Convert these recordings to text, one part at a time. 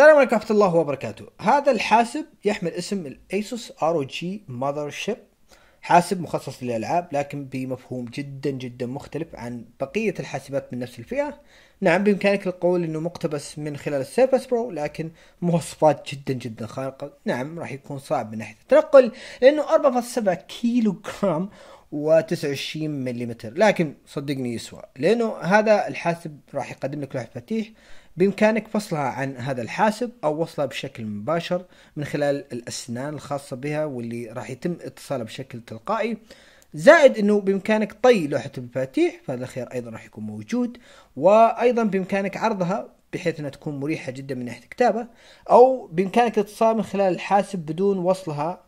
السلام عليكم ورحمة الله وبركاته هذا الحاسب يحمل اسم الايسوس ار او جي ماذر شيب حاسب مخصص للألعاب لكن بمفهوم جدا جدا مختلف عن بقية الحاسبات من نفس الفئة نعم بإمكانك القول أنه مقتبس من خلال السيرفس برو لكن مواصفات جدا جدا خارقة نعم راح يكون صعب من ناحية التنقل لأنه 4.7 كيلو جرام و29 ملم لكن صدقني يسوى لانه هذا الحاسب راح يقدم لك لوحه مفاتيح بإمكانك فصلها عن هذا الحاسب أو وصلها بشكل مباشر من خلال الأسنان الخاصة بها واللي راح يتم اتصالها بشكل تلقائي زائد انه بامكانك طي لوحه المفاتيح فهذا الخيار ايضا راح يكون موجود وايضا بامكانك عرضها بحيث انها تكون مريحه جدا من ناحيه الكتابه او بامكانك الاتصال من خلال الحاسب بدون وصلها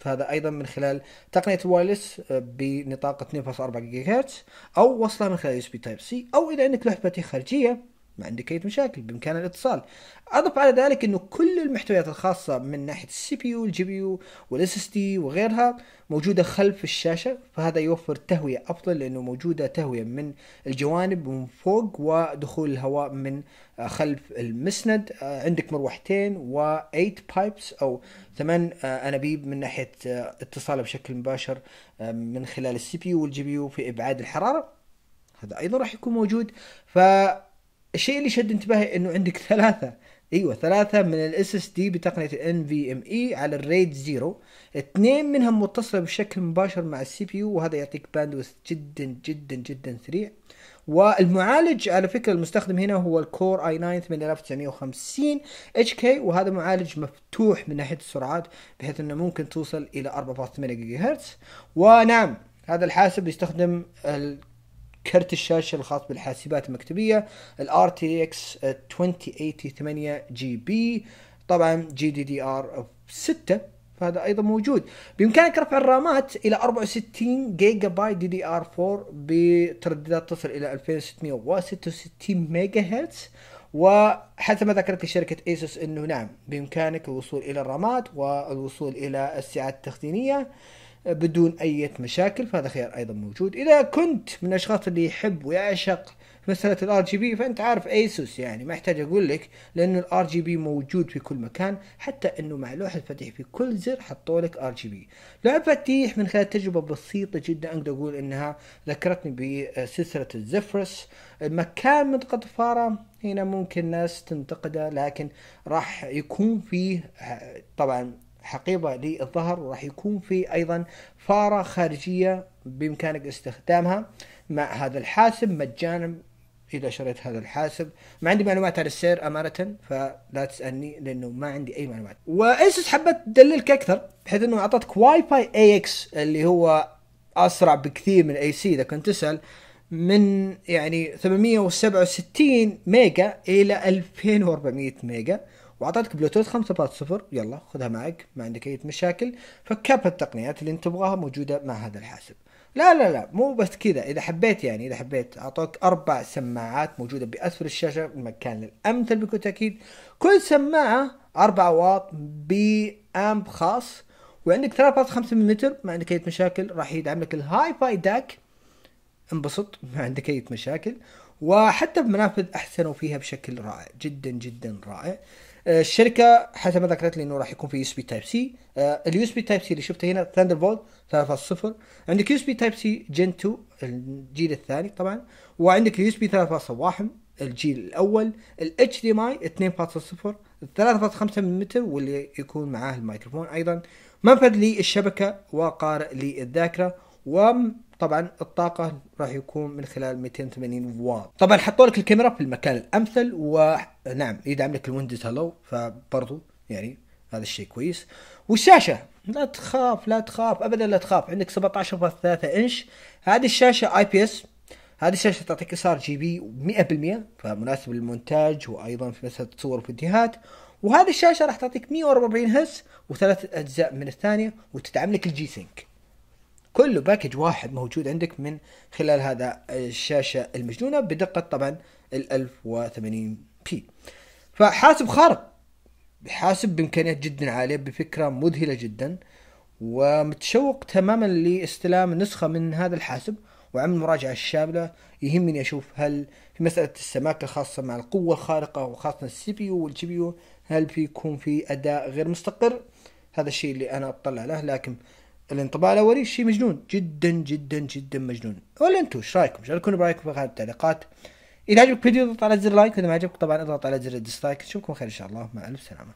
فهذا ايضا من خلال تقنيه الوايرلس آه، بنطاق 2.4 جيجا هرتز او وصلها من خلال يو اس بي تايب سي او اذا عندك لوحه مفاتيح خارجيه ما عندك أي مشاكل بإمكان الاتصال أضف على ذلك أنه كل المحتويات الخاصة من ناحية السي بي يو والجي بي يو والاس اس دي وغيرها موجودة خلف الشاشة فهذا يوفر تهوية أفضل لأنه موجودة تهوية من الجوانب ومن فوق ودخول الهواء من آه، خلف المسند آه، عندك مروحتين و 8 بايبس أو ثمان آه، أنابيب من ناحية اتصاله بشكل مباشر من خلال السي بي يو والجي بي يو في إبعاد الحرارة هذا أيضا راح يكون موجود ف الشيء اللي شد انتباهي انه عندك ثلاثه ايوه ثلاثه من الاس اس دي بتقنيه الان في ام اي على الريد زيرو اثنين منهم متصله بشكل مباشر مع السي بي يو وهذا يعطيك باندوث جدا جدا جدا سريع والمعالج على فكره المستخدم هنا هو الكور اي 9 8950 اتش كي وهذا معالج مفتوح من ناحيه السرعات بحيث انه ممكن توصل الى 4.8 جيجا هرتز ونعم هذا الحاسب يستخدم كرت الشاشة الخاص بالحاسبات المكتبية ال RTX 2080 8 جي بي طبعا جي دي دي ار 6 فهذا ايضا موجود بامكانك رفع الرامات الى 64 جيجا بايت دي دي ار 4 بترددات تصل الى 2666 ميجا هرتز وحسب ما ذكرت شركة ايسوس انه نعم بامكانك الوصول الى الرامات والوصول الى السعات التخزينية بدون أي مشاكل فهذا خيار أيضا موجود إذا كنت من الأشخاص اللي يحب ويعشق مسألة الار جي بي فأنت عارف ايسوس يعني ما احتاج أقول لك لأنه الار جي بي موجود في كل مكان حتى أنه مع لوحة الفتيح في كل زر حطوا لك ار جي بي لوحة الفتيح من خلال تجربة بسيطة جدا أقدر أقول أنها ذكرتني بسلسلة الزفرس المكان منطقة الفارة هنا ممكن ناس تنتقده لكن راح يكون فيه طبعا حقيبة للظهر وراح يكون في أيضا فارة خارجية بإمكانك استخدامها مع هذا الحاسب مجانا إذا شريت هذا الحاسب ما عندي معلومات عن السير أمانة فلا تسألني لأنه ما عندي أي معلومات وإيسوس حبت تدللك أكثر بحيث أنه أعطتك واي فاي اي اكس اللي هو أسرع بكثير من اي سي إذا كنت تسأل من يعني 867 ميجا إلى 2400 ميجا واعطتك بلوتوث 5.0 يلا خذها معك ما عندك اي مشاكل فكاب التقنيات اللي انت تبغاها موجوده مع هذا الحاسب لا لا لا مو بس كذا اذا حبيت يعني اذا حبيت اعطوك اربع سماعات موجوده باسفل الشاشه المكان الامثل بكل تاكيد كل سماعه 4 واط بامب خاص وعندك 3.5 ملم ما عندك اي مشاكل راح يدعم لك الهاي فاي داك انبسط ما عندك اي مشاكل وحتى بمنافذ احسنوا فيها بشكل رائع جدا جدا رائع آه، الشركه حسب ما ذكرت لي انه راح يكون في يو اس بي تايب سي اليو اس بي تايب سي اللي شفته هنا ثاندر بولت 3.0 عندك يو اس بي تايب سي جن 2 الجيل الثاني طبعا وعندك يو اس بي 3.1 الجيل الاول الاتش دي ماي 2.0 3.5 ملم واللي يكون معاه الميكروفون ايضا منفذ للشبكه وقارئ للذاكره و طبعا الطاقه راح يكون من خلال 280 واط طبعا حطوا لك الكاميرا في المكان الامثل ونعم يدعم لك الويندوز هلو فبرضو يعني هذا الشيء كويس والشاشه لا تخاف لا تخاف ابدا لا تخاف عندك 17.3 انش هذه الشاشه اي بي اس هذه الشاشه تعطيك ار جي بي 100% فمناسب للمونتاج وايضا في مساله تصور وفيديوهات وهذه الشاشه راح تعطيك 144 هرتز وثلاث اجزاء من الثانيه وتدعم لك الجي سينك كله باكج واحد موجود عندك من خلال هذا الشاشة المجنونة بدقة طبعا ال 1080 بي فحاسب خارق حاسب بامكانيات جدا عالية بفكرة مذهلة جدا ومتشوق تماما لاستلام نسخة من هذا الحاسب وعمل مراجعة شاملة يهمني اشوف هل في مسألة السماكة الخاصة مع القوة الخارقة وخاصة السي بي يو والجي بي يو هل بيكون في اداء غير مستقر هذا الشيء اللي انا اطلع له لكن الانطباع الاولي شيء مجنون جدا جدا جدا مجنون ولا انتم ايش رايكم؟ شاركونا برايكم في خانه التعليقات اذا عجبك الفيديو اضغط على زر لايك واذا ما عجبك طبعا اضغط على زر الديسلايك نشوفكم خير ان شاء الله مع الف سلامه